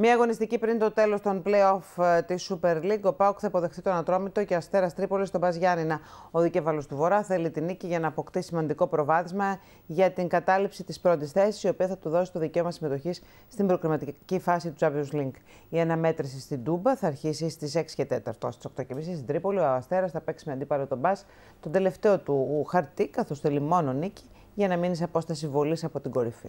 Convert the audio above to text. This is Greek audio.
Μία αγωνιστική πριν το τέλος των playoff ε, της Super League, ο Πάουκ θα υποδεχθεί τον Ατρόμητο και Αστέρας Τρίπολης στον Πα Γιάννηνα. Ο δικεύαλο του Βορρά θέλει την νίκη για να αποκτήσει σημαντικό προβάδισμα για την κατάληψη της πρώτης θέσης, η οποία θα του δώσει το δικαίωμα συμμετοχής στην προκριματική φάση του Champions League. Η αναμέτρηση στην Τούμπα θα αρχίσει στις 6 και 4. Στι 8.30 στην Τρίπολη, ο Αστέρας θα παίξει με αντίπαλο τον μπά. τον τελευταίο του χαρτί, καθώς θέλει μόνο νίκη για να μείνει σε απόσταση βολής από την κορυφή.